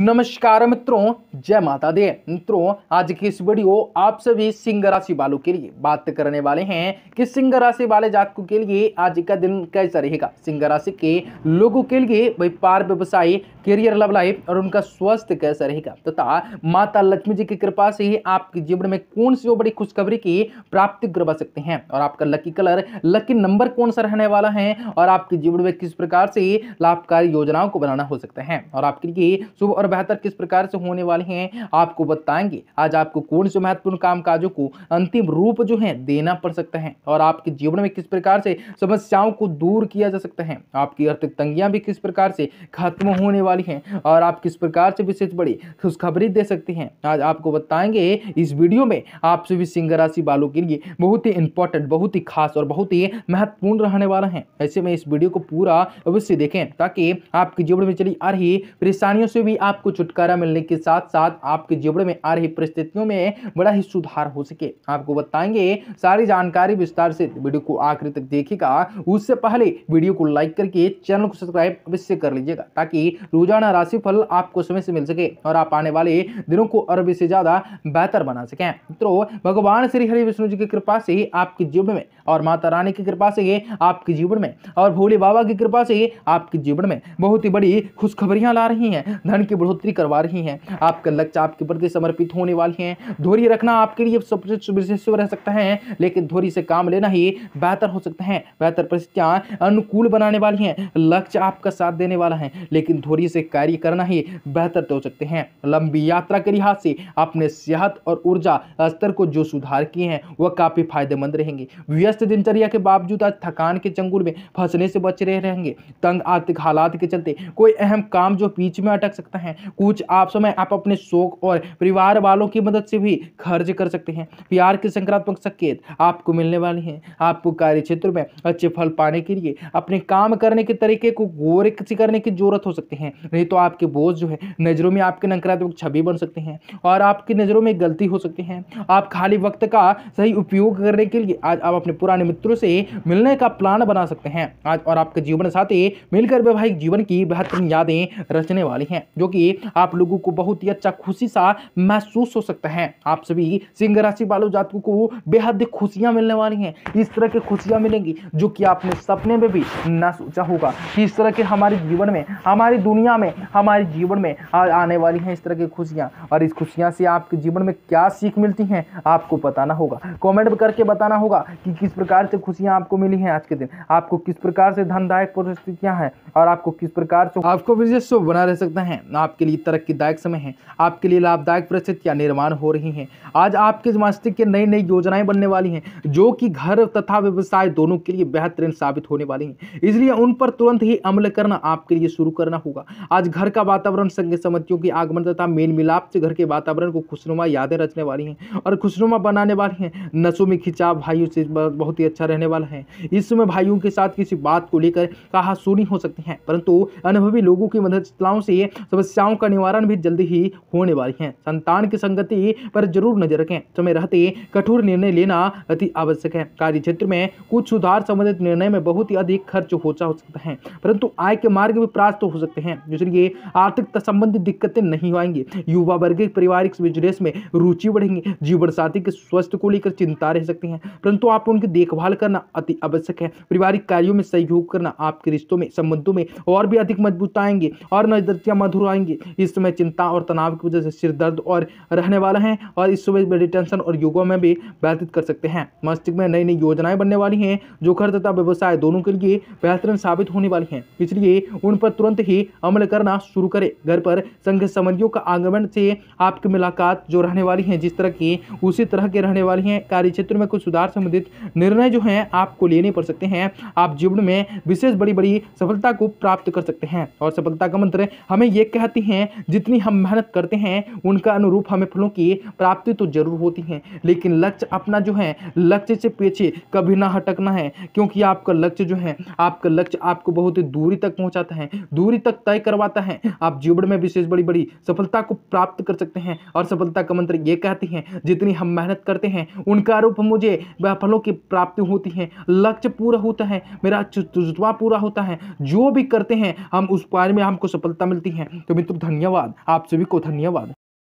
नमस्कार मित्रों जय माता दे मित्रों आज की इस वीडियो आप सभी सिंह राशि वालों के लिए बात करने वाले हैं कि सिंह राशि वाले जातकों के लिए आज का दिन कैसा रहेगा सिंह राशि के लोगों के लिए व्यापार व्यवसाय करियर लव लाइफ और उनका स्वास्थ्य कैसा रहेगा तथा तो माता लक्ष्मी जी की कृपा से ही आपके जीवन में कौन सी वो बड़ी खुशखबरी की प्राप्ति करवा सकते हैं और आपका लकी कलर लकी नंबर कौन सा रहने वाला है और आपके जीवन में किस प्रकार से लाभकारी योजनाओं को बनाना हो सकता है और आपके लिए शुभ और और बेहतर किस प्रकार से होने वाले हैं आपको बताएंगे आज आपको कौन से महत्वपूर्ण कामकाजों को अंतिम रूप जो है देना पड़ सकता है और आपके जीवन में किस प्रकार से समस्याओं को दूर किया जा सकता है आपकी आर्थिक तंगियां भी किस प्रकार से खत्म होने वाली हैं और आप किस प्रकार से विशेष बड़ी खुशखबरी दे सकते हैं आज आपको बताएंगे इस वीडियो में आप सभी सिंह राशि वालों के लिए बहुत ही इंपॉर्टेंट बहुत ही खास और बहुत ही महत्वपूर्ण रहने वाला है ऐसे में इस वीडियो को पूरा अवश्य देखें ताकि आपके जीवन में चली आ रही परेशानियों से भी आप आपको छुटकारा मिलने के साथ साथ आपके जीवन में आ रही परिस्थितियों में बड़ा ही सुधार हो सके आपको बताएंगे सारी जानकारी विस्तार से वीडियो को आखिरी तक देखेगा उससे पहले वीडियो को लाइक करके चैनल को सब्सक्राइब अवश्य कर लीजिएगा ताकि रोजाना राशि फल आपको समय से मिल सके और आप आने वाले दिनों को अरबी से ज़्यादा बेहतर बना सके मित्रों भगवान श्री हरि विष्णु जी की कृपा से ही आपके जीवन में और माता रानी की कृपा से ही आपके जीवन में और भोले बाबा की कृपा से ही आपके जीवन में बहुत ही बड़ी खुशखबरियां ला रही हैं धन की बढ़ोतरी करवा रही हैं आपका लक्ष्य आपके प्रति समर्पित होने वाली हैं धोरी रखना आपके लिए सबसे शुभ रह सकता है लेकिन धोरी से काम लेना ही बेहतर हो सकता है बेहतर परिस्थितियाँ अनुकूल बनाने वाली हैं लक्ष्य आपका साथ देने वाला है लेकिन धोरी से कार्य करना ही बेहतर तो हो सकते हैं लंबी यात्रा के लिहाज से अपने सेहत और ऊर्जा स्तर को जो सुधार किए हैं वह काफ़ी फायदेमंद रहेंगे व्यस्त दिनचर्या के बावजूद आज थकान के चंगुल में फंसने से बच रहे रहेंगे तंग आर्थिक हालात के चलते कोई अहम काम जो बीच में अटक सकता है कुछ आप समय आप अपने शोक और परिवार वालों की मदद से भी खर्च कर सकते हैं प्यार के सकारात्मक संकेत आपको मिलने वाले हैं आपको कार्य क्षेत्र में अच्छे फल पाने के लिए अपने काम करने के तरीके को गौर करने की जरूरत हो सकती है नहीं तो आपके बोझ जो है नज़रों में आपके नकारात्मक छवि बन सकते हैं और आपकी नज़रों में गलती हो सकती है आप खाली वक्त का सही उपयोग करने के लिए आज आप अपने पुराने मित्रों से मिलने का प्लान बना सकते हैं आज और आपके जीवन साथी मिलकर वैवाहिक जीवन की बेहतरीन यादें रचने वाली हैं जो कि से आप लोगों को बहुत ही अच्छा खुशी सा महसूस हो सकता है आप सभी सिंह राशि वालों जातकों को बेहद खुशियां मिलने वाली हैं इस तरह की खुशियां मिलेंगी जो कि आपने सपने में भी ना सोचा होगा इस तरह के हमारे जीवन में हमारी दुनिया में हमारे जीवन में आने वाली हैं इस तरह की खुशियाँ और इस खुशियाँ से आपके जीवन में क्या सीख मिलती हैं आपको बताना होगा कॉमेंट करके बताना होगा कि किस प्रकार से खुशियाँ आपको मिली हैं आज के दिन आपको किस प्रकार से धनदायक परिस्थितियाँ हैं और आपको किस प्रकार से आपको बिजनेस बना रह सकता है आप आपके लिए तरक्कीदायक समय है आपके लिए लाभदायक परिस्थितियाँ निर्माण हो रही हैं आज आपके मस्तिष्क के नई नई योजनाएं बनने वाली हैं जो कि घर तथा व्यवसाय दोनों के लिए बेहतरीन साबित होने वाली हैं इसलिए उन पर तुरंत ही अमल करना आपके लिए शुरू करना होगा आज घर का वातावरण संग समितियों के आगमन तथा मेल मिलाप से घर के वातावरण को खुशनुमा यादें रचने वाली हैं और खुशनुमा बनाने वाली हैं नशों में खिंचाव भाइयों से बहुत ही अच्छा रहने वाला है इस समय भाइयों के साथ किसी बात को लेकर कहा सुनी हो सकती है परंतु अनुभवी लोगों की मदद से समस्या समस्याओं का निवारण भी जल्दी ही होने वाली है संतान की संगति पर जरूर नजर रखें समय रहते कठोर निर्णय लेना अति आवश्यक है कार्य क्षेत्र में कुछ सुधार संबंधित निर्णय में बहुत ही अधिक खर्च हो सकता है परंतु आय के मार्ग भी प्राप्त हो सकते हैं जिसलिए आर्थिक संबंधित दिक्कतें नहीं आएंगी युवा वर्ग पारिवारिक बिजनेस में रुचि बढ़ेंगी जीवन साथी के स्वास्थ्य को लेकर चिंता रह सकती है परंतु आप उनकी देखभाल करना अति आवश्यक है पारिवारिक कार्यों में सहयोग करना आपके रिश्तों में संबंधों में और भी अधिक मजबूत आएंगे और नजदीकियाँ मधुर आएंगी जाएंगी इस समय चिंता और तनाव की वजह से सिर दर्द और रहने वाला है और इस समय बड़ी टेंशन और योगों में भी व्यतीत कर सकते हैं मस्तिष्क में नई नई योजनाएं बनने वाली हैं जो घर तथा व्यवसाय दोनों के लिए बेहतरीन साबित होने वाली हैं इसलिए उन पर तुरंत ही अमल करना शुरू करें घर पर संघ संबंधियों का आगमन से आपकी मुलाकात जो रहने वाली है जिस तरह की उसी तरह के रहने वाली हैं कार्य क्षेत्र में कुछ सुधार संबंधित निर्णय जो हैं आपको लेने पड़ सकते हैं आप जीवन में विशेष बड़ी बड़ी सफलता को प्राप्त कर सकते हैं और सफलता का मंत्र हमें यह कहती करते हैं जितनी हम मेहनत करते हैं उनका अनुरूप हमें फलों की प्राप्ति तो जरूर होती है लेकिन लक्ष्य अपना जो है लक्ष्य से पीछे कभी ना हटकना है क्योंकि आपका लक्ष्य जो है आपका लक्ष्य आपको बहुत ही दूरी तक पहुँचाता है दूरी तक तय करवाता है आप जीवन में विशेष बड़ी बड़ी सफलता को प्राप्त कर सकते हैं और सफलता का मंत्र ये कहते हैं जितनी हम मेहनत करते हैं उनका आरोप मुझे वह फलों की प्राप्ति होती है लक्ष्य पूरा होता है मेरा जुतवा पूरा होता है जो भी करते हैं हम उस पार में हमको सफलता मिलती है तो मित्र तो धन्यवाद आप सभी को धन्यवाद